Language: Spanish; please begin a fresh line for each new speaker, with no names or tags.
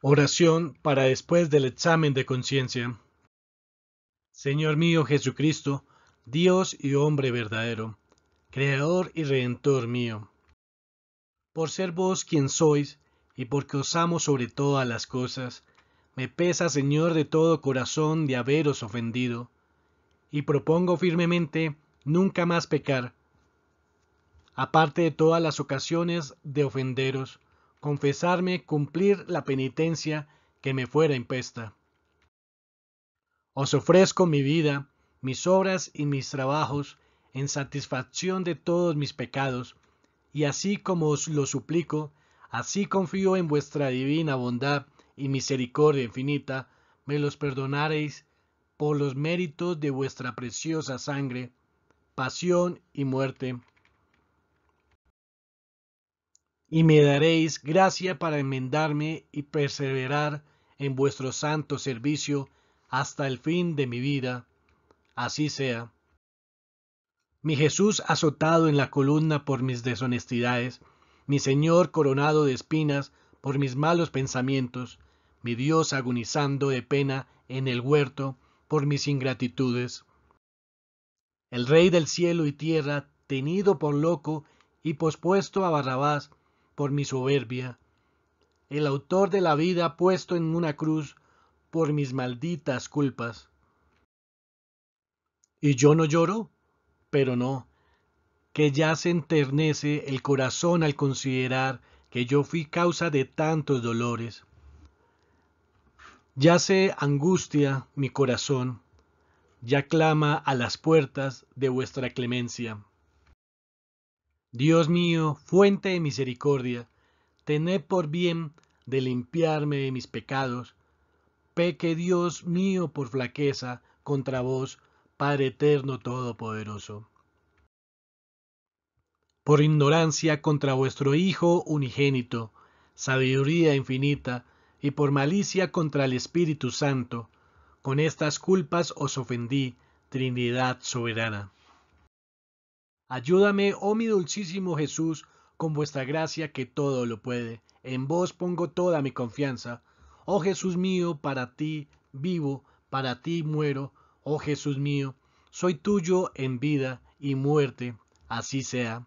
Oración para después del examen de conciencia. Señor mío Jesucristo, Dios y hombre verdadero, Creador y Redentor mío, por ser vos quien sois y porque os amo sobre todas las cosas, me pesa, Señor, de todo corazón de haberos ofendido, y propongo firmemente nunca más pecar, aparte de todas las ocasiones de ofenderos, confesarme, cumplir la penitencia que me fuera impuesta. Os ofrezco mi vida, mis obras y mis trabajos en satisfacción de todos mis pecados, y así como os lo suplico, así confío en vuestra divina bondad y misericordia infinita, me los perdonaréis por los méritos de vuestra preciosa sangre, pasión y muerte y me daréis gracia para enmendarme y perseverar en vuestro santo servicio hasta el fin de mi vida. Así sea. Mi Jesús azotado en la columna por mis deshonestidades, mi Señor coronado de espinas por mis malos pensamientos, mi Dios agonizando de pena en el huerto por mis ingratitudes. El Rey del cielo y tierra, tenido por loco y pospuesto a Barrabás, por mi soberbia, el autor de la vida puesto en una cruz por mis malditas culpas. Y yo no lloro, pero no, que ya se enternece el corazón al considerar que yo fui causa de tantos dolores. Ya se angustia mi corazón, ya clama a las puertas de vuestra clemencia. Dios mío, fuente de misericordia, tened por bien de limpiarme de mis pecados. Peque Dios mío por flaqueza contra vos, Padre eterno todopoderoso. Por ignorancia contra vuestro Hijo unigénito, sabiduría infinita, y por malicia contra el Espíritu Santo, con estas culpas os ofendí, Trinidad soberana. Ayúdame, oh mi dulcísimo Jesús, con vuestra gracia que todo lo puede. En vos pongo toda mi confianza. Oh Jesús mío, para ti vivo, para ti muero. Oh Jesús mío, soy tuyo en vida y muerte. Así sea.